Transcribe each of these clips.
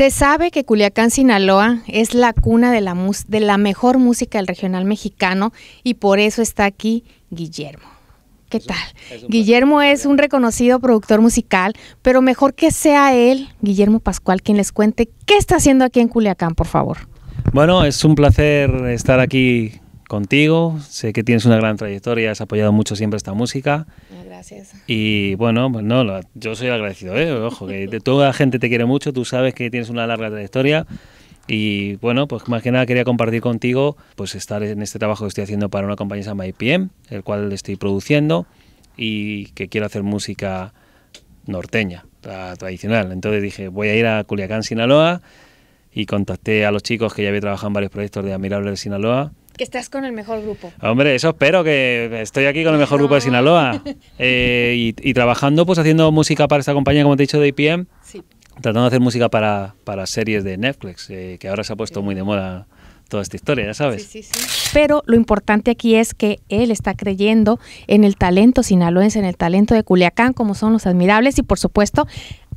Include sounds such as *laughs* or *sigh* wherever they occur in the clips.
Se sabe que Culiacán, Sinaloa, es la cuna de la, de la mejor música del regional mexicano y por eso está aquí Guillermo. ¿Qué tal? Guillermo es un reconocido productor musical, pero mejor que sea él, Guillermo Pascual, quien les cuente qué está haciendo aquí en Culiacán, por favor. Bueno, es un placer estar aquí contigo. Sé que tienes una gran trayectoria, has apoyado mucho siempre esta música. Ah, gracias. Y bueno, pues no, yo soy agradecido, ¿eh? Ojo, que toda la gente te quiere mucho, tú sabes que tienes una larga trayectoria. Y bueno, pues más que nada quería compartir contigo pues estar en este trabajo que estoy haciendo para una compañía llamada IPM, el cual estoy produciendo y que quiero hacer música norteña, tradicional. Entonces dije, voy a ir a Culiacán, Sinaloa y contacté a los chicos que ya había trabajado en varios proyectos de Admirable de Sinaloa que estás con el mejor grupo. Hombre, eso espero, que estoy aquí con el mejor grupo de Sinaloa. *laughs* Eh, y, trabajando, pues haciendo música para esta compañía, como te he dicho, de IPM. Sí. Tratando de hacer música para, para series de Netflix, eh, que ahora se ha puesto muy de moda toda esta historia, ya sabes. Sí, sí, sí. Pero lo importante aquí es que él está creyendo en el talento sinaloense, en el talento de Culiacán, como son los admirables y por supuesto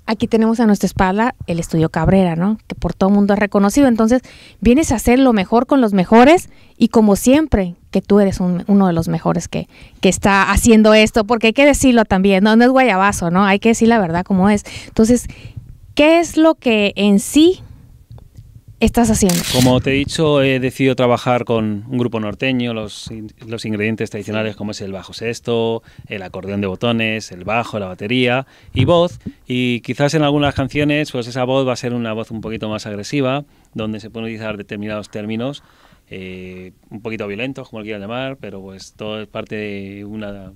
Aquí tenemos a nuestra espalda el estudio Cabrera, ¿no? Que por todo el mundo es reconocido. Entonces, vienes a hacer lo mejor con los mejores y como siempre, que tú eres uno de los mejores que, que está haciendo esto, porque hay que decirlo también, no, no es guayabazo, ¿no? Hay que decir la verdad como es. Entonces, ¿qué es lo que en sí estás haciendo? Como te he dicho, he decidido trabajar con un grupo norteño, los, ingredientes tradicionales como es el bajo sexto, el acordeón de botones, el bajo, la batería y voz. Y quizás en algunas canciones, pues esa voz va a ser una voz un poquito más agresiva, donde se pueden utilizar determinados términos eh, un poquito violentos, como lo quieran llamar, pero pues todo es parte de una,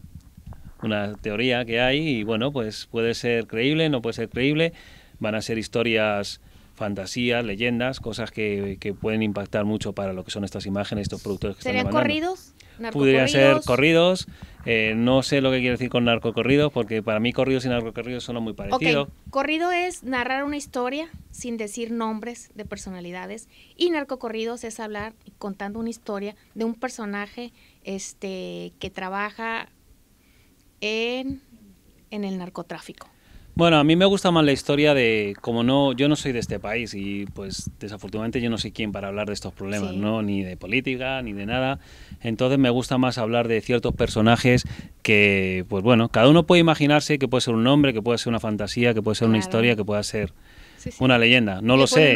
una teoría que hay y bueno, pues puede ser creíble, no puede ser creíble, van a ser historias fantasía, leyendas, cosas que, pueden impactar mucho para lo que son estas imágenes, estos productos que ¿Serían corridos? podría ser corridos. Eh, no sé lo que quiere decir con narcocorridos, porque para mí corridos y narcocorridos son muy parecidos. Corrido es narrar una historia sin decir nombres de personalidades y narcocorridos es hablar contando una historia de un personaje este, que trabaja en, en el narcotráfico. Bueno, a mí me gusta más la historia de, como no, yo no soy de este país y pues desafortunadamente yo no soy quien para hablar de estos problemas, ¿no? Ni de política, ni de nada. Entonces me gusta más hablar de ciertos personajes que, pues bueno, cada uno puede imaginarse que puede ser un nombre, que puede ser una fantasía, que puede ser una historia, que pueda ser... una leyenda. No lo sé.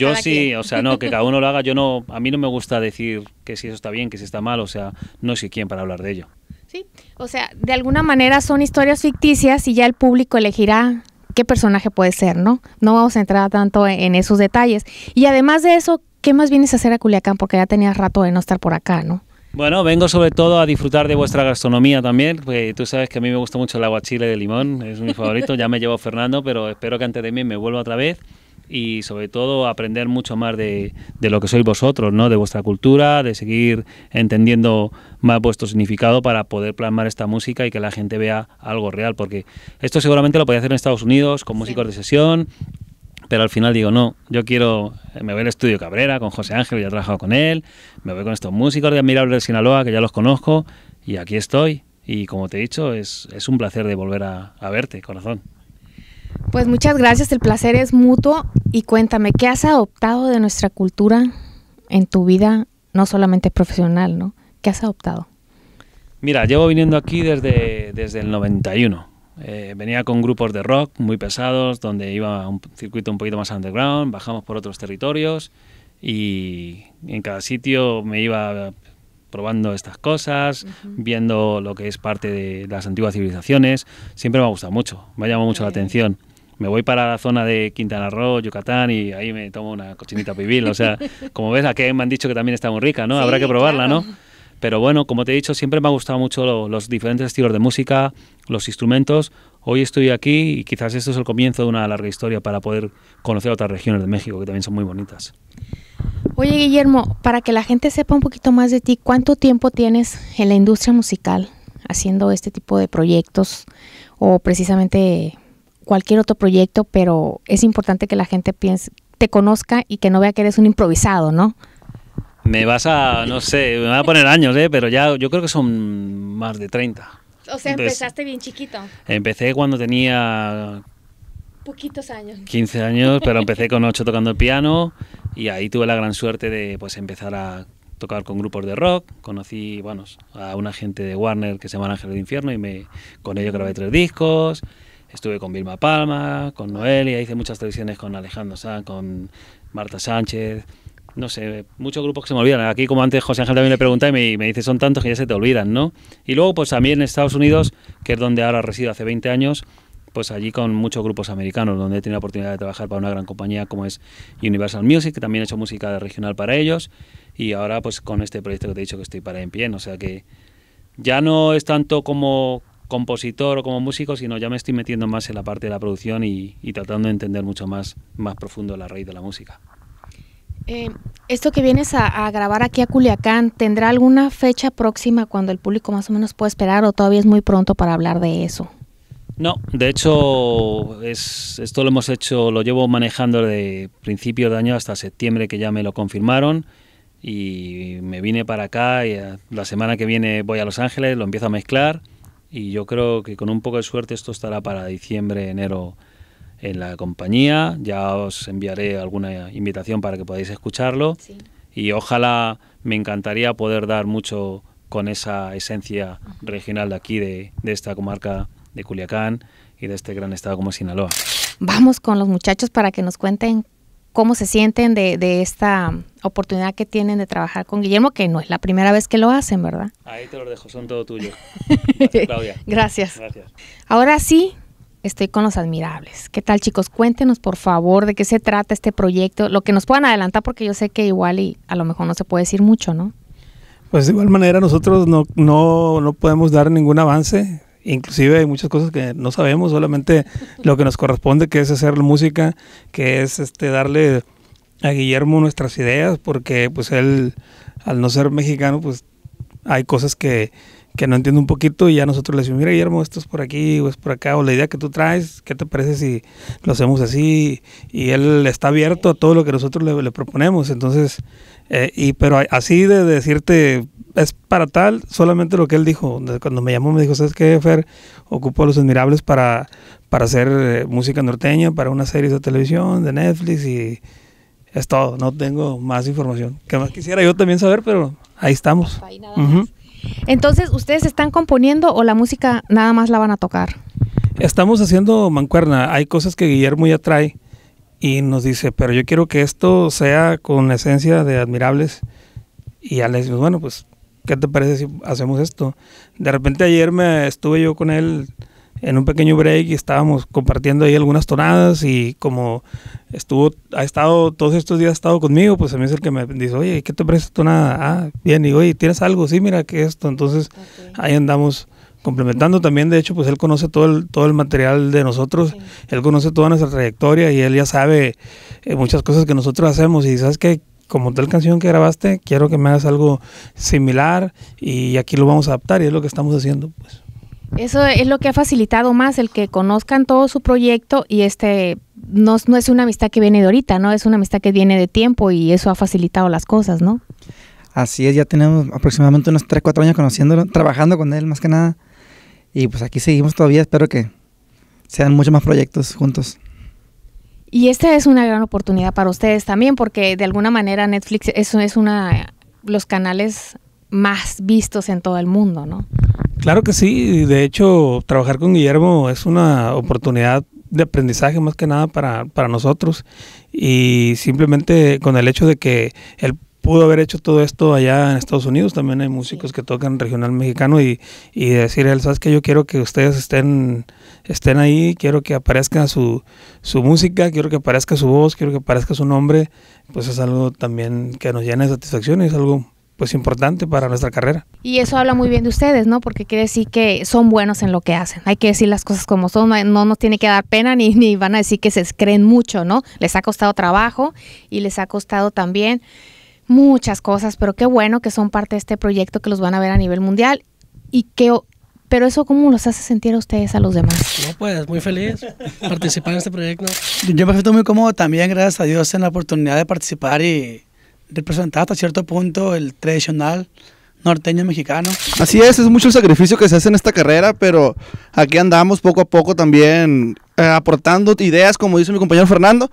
yo sí, o sea, no, que cada *laughs* uno lo haga. Yo no, a mí no me gusta decir que si eso está bien, que si está mal, o sea, no soy quién para hablar de ello. O sea, de alguna manera son historias ficticias y ya el público elegirá qué personaje puede ser, ¿no? No vamos a entrar tanto e-, en esos detalles. Y además de eso, ¿qué más vienes a hacer a Culiacán? Porque ya tenías rato de no estar por acá, ¿no? Bueno, vengo sobre todo a disfrutar de vuestra gastronomía también, porque tú sabes que a mí me gusta mucho el aguachile de limón, es mi favorito, ya me llevo Fernando, pero espero que antes de mí me vuelva otra vez y sobre todo aprender mucho más de, lo que sois vosotros, ¿no? de vuestra cultura, de seguir entendiendo más vuestro significado para poder plasmar esta música y que la gente vea algo real, porque esto seguramente lo podía hacer en Estados Unidos con músicos de sesión, pero al final digo, no, yo quiero, me voy al estudio Cabrera con José Ángel, ya he trabajado con él, me voy con estos músicos de Admirable de Sinaloa, que ya los conozco, y aquí estoy. Y como te he dicho, es, un placer de volver a verte, corazón. Pues muchas gracias, el placer es mutuo y cuéntame, ¿qué has adoptado de nuestra cultura en tu vida, no solamente profesional, ¿no? ¿Qué has adoptado? Mira, llevo viniendo aquí desde, desde el 91. Eh, venía con grupos de rock muy pesados, donde iba a un circuito un poquito más underground, bajamos por otros territorios y en cada sitio me iba probando estas cosas, viendo lo que es parte de las antiguas civilizaciones. Siempre me ha gustado mucho, me ha llamado mucho la atención me voy para la zona de Quintana Roo, Yucatán y ahí me tomo una cochinita pibil. O sea, *laughs* como ves, aquí me han dicho que también está muy rica, ¿no? Habrá que probarla, ¿no? Pero bueno, como te he dicho, siempre me ha gustado mucho los diferentes estilos de música, los instrumentos. Hoy estoy aquí y quizás esto es el comienzo de una larga historia para poder conocer otras regiones de México que también son muy bonitas. Oye, Guillermo, para que la gente sepa un poquito más de ti, ¿cuánto tiempo tienes en la industria musical haciendo este tipo de proyectos o precisamente cualquier otro proyecto, pero es importante que la gente piense, te conozca y que no vea que eres un improvisado, ¿no? Me vas a, no sé, me va a poner años, ¿eh? pero ya yo creo que son más de 30. O sea, empezaste bien chiquito. Empecé cuando tenía... Poquitos años. 15 años, pero empecé con 8 tocando el piano y ahí tuve la gran suerte de pues empezar a tocar con grupos de rock, conocí bueno, a un agente de Warner que se llama Ángel del Infierno y me, con ello grabé tres discos, estuve con Vilma Palma, con Noelia, hice muchas tradiciones con Alejandro Sánchez, con Marta Sánchez, no sé, muchos grupos que se me olvidan. Aquí, como antes José Ángel también le preguntaba y me, dice, son tantos que ya se te olvidan, ¿no? Y luego, pues a mí en Estados Unidos, que es donde ahora resido hace 20 años, pues allí con muchos grupos americanos, donde he tenido la oportunidad de trabajar para una gran compañía como es Universal Music, que también he hecho música regional para ellos, y ahora pues con este proyecto que te he dicho que estoy para en pie, o sea que ya no es tanto como compositor o como músico, sino ya me estoy metiendo más en la parte de la producción y, tratando de entender mucho más, más profundo la raíz de la música. Eh, esto que vienes a, grabar aquí a Culiacán, ¿tendrá alguna fecha próxima cuando el público más o menos puede esperar o todavía es muy pronto para hablar de eso? No, de hecho, es, esto lo hemos hecho, lo llevo manejando de principio de año hasta septiembre que ya me lo confirmaron y me vine para acá y eh, la semana que viene voy a Los Ángeles, lo empiezo a mezclar y yo creo que con un poco de suerte esto estará para diciembre, enero en la compañía. Ya os enviaré alguna invitación para que podáis escucharlo. Y ojalá me encantaría poder dar mucho con esa esencia regional de aquí, de, de esta comarca de Culiacán y de este gran estado como Sinaloa. Vamos con los muchachos para que nos cuenten cómo se sienten de, esta oportunidad que tienen de trabajar con Guillermo, que no es la primera vez que lo hacen, ¿verdad? Ahí te lo dejo, son todo tuyo. *laughs* Gracias, Claudia. Gracias. Ahora sí, estoy con los admirables. ¿Qué tal, chicos? Cuéntenos, por favor, de qué se trata este proyecto, lo que nos puedan adelantar, porque yo sé que igual y a lo mejor no se puede decir mucho, ¿no? Pues de igual manera nosotros no, no, no podemos dar ningún avance inclusive hay muchas cosas que no sabemos, solamente lo que nos corresponde que es hacer música, que es este darle a Guillermo nuestras ideas, porque pues él, al no ser mexicano, pues hay cosas que, no entiende un poquito y ya nosotros le decimos, mira Guillermo, esto es por aquí o es por acá, o la idea que tú traes, ¿qué te parece si lo hacemos así? Y él está abierto a todo lo que nosotros le, proponemos, entonces, eh, y pero así de decirte, es para tal, solamente lo que él dijo. Cuando me llamó me dijo, ¿sabes qué, Fer? Ocupo Los Admirables para, para hacer eh, música norteña, para una serie de televisión, de Netflix y es todo. No tengo más información. Que más quisiera yo también saber, pero ahí estamos. Entonces, ¿ustedes están componiendo o la música nada más la van a tocar? Estamos haciendo mancuerna. Hay cosas que Guillermo ya trae y nos dice, pero yo quiero que esto sea con la esencia de Admirables. Y ya le bueno, pues ¿qué te parece si hacemos esto? De repente ayer me estuve yo con él en un pequeño break y estábamos compartiendo ahí algunas tonadas y como estuvo, ha estado, todos estos días ha estado conmigo, pues a mí es el que me dice, oye, ¿qué te parece esta tonada? Ah, bien, y oye, ¿tienes algo? Sí, mira, que esto. Entonces ahí andamos complementando también, de hecho, pues él conoce todo el, todo el material de nosotros, él conoce toda nuestra trayectoria y él ya sabe eh, muchas cosas que nosotros hacemos y sabes que como tal canción que grabaste, quiero que me hagas algo similar y aquí lo vamos a adaptar y es lo que estamos haciendo, pues. Eso es lo que ha facilitado más el que conozcan todo su proyecto y este no, es una amistad que viene de ahorita, ¿no? Es una amistad que viene de tiempo y eso ha facilitado las cosas, ¿no? Así es, ya tenemos aproximadamente unos 3, 4 años conociéndolo, trabajando con él más que nada. Y pues aquí seguimos todavía, espero que sean muchos más proyectos juntos. Y esta es una gran oportunidad para ustedes también, porque de alguna manera Netflix es, es una los canales más vistos en todo el mundo, ¿no? Claro que sí, de hecho trabajar con Guillermo es una oportunidad de aprendizaje más que nada para, para nosotros y simplemente con el hecho de que él pudo haber hecho todo esto allá en Estados Unidos. También hay músicos que tocan regional mexicano y, y decir, él, sabes que yo quiero que ustedes estén, estén ahí, quiero que aparezca su, su música, quiero que aparezca su voz, quiero que aparezca su nombre. Pues es algo también que nos llena de satisfacción y es algo pues importante para nuestra carrera. Y eso habla muy bien de ustedes, ¿no? Porque quiere decir que son buenos en lo que hacen. Hay que decir las cosas como son, no nos tiene que dar pena ni, ni van a decir que se creen mucho, ¿no? Les ha costado trabajo y les ha costado también muchas cosas, pero qué bueno que son parte de este proyecto que los van a ver a nivel mundial y que pero eso cómo los hace sentir a ustedes a los demás. No, pues muy feliz participar en este proyecto. Yo me siento muy cómodo también, gracias a Dios, en la oportunidad de participar y representar hasta cierto punto el tradicional norteño mexicano. Así es, es mucho el sacrificio que se hace en esta carrera, pero aquí andamos poco a poco también eh, aportando ideas, como dice mi compañero Fernando.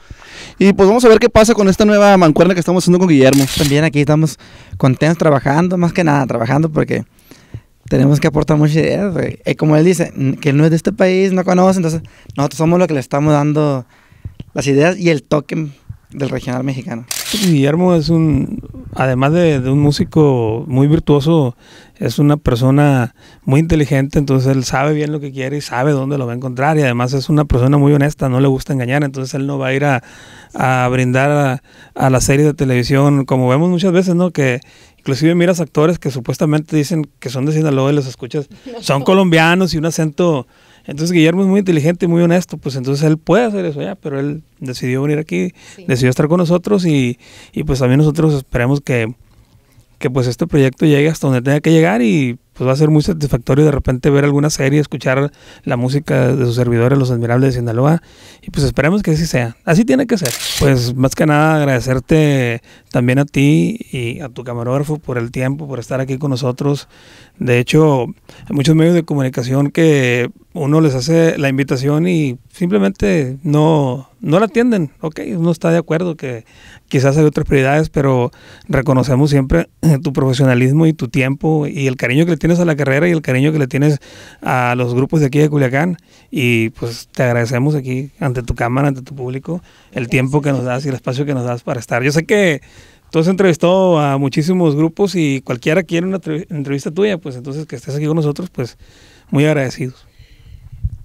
Y pues vamos a ver qué pasa con esta nueva mancuerna que estamos haciendo con Guillermo. También aquí estamos contentos trabajando, más que nada trabajando porque tenemos que aportar muchas ideas. Eh, como él dice, que él no es de este país, no conoce, entonces nosotros somos los que le estamos dando las ideas y el toque del regional mexicano. Guillermo es un, además de, un músico muy virtuoso, es una persona muy inteligente, entonces él sabe bien lo que quiere y sabe dónde lo va a encontrar y además es una persona muy honesta, no le gusta engañar, entonces él no va a ir a, brindar a, la serie de televisión, como vemos muchas veces, ¿no? Que inclusive miras actores que supuestamente dicen que son de Sinaloa y los escuchas, *laughs* son colombianos y un acento entonces Guillermo es muy inteligente, y muy honesto, pues entonces él puede hacer eso ya, pero él decidió venir aquí, decidió estar con nosotros y, y pues también nosotros esperamos que, que pues este proyecto llegue hasta donde tenga que llegar y pues va a ser muy satisfactorio de repente ver alguna serie, escuchar la música de sus servidores, Los Admirables de Sinaloa, y pues esperemos que así sea. Así tiene que ser. Pues más que nada agradecerte también a ti y a tu camarógrafo por el tiempo, por estar aquí con nosotros. De hecho, hay muchos medios de comunicación que uno les hace la invitación y simplemente no, no la atienden. Ok, uno está de acuerdo que quizás hay otras prioridades, pero reconocemos siempre eh, tu profesionalismo y tu tiempo y el cariño que le tienes a la carrera y el cariño que le tienes a los grupos de aquí de Culiacán. Y pues te agradecemos aquí ante tu cámara, ante tu público, el tiempo que nos das y el espacio que nos das para estar. Yo sé que tú has entrevistado a muchísimos grupos y cualquiera quiere una entrevista tuya, pues entonces que estés aquí con nosotros, pues muy agradecidos.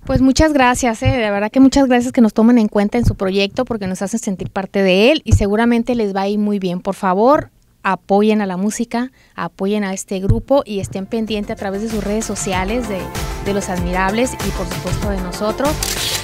Pues muchas gracias, eh, de verdad que muchas gracias que nos tomen en cuenta en su proyecto porque nos hacen sentir parte de él y seguramente les va a ir muy bien. Por favor, apoyen a la música, apoyen a este grupo y estén pendientes a través de sus redes sociales de los admirables y por supuesto de nosotros.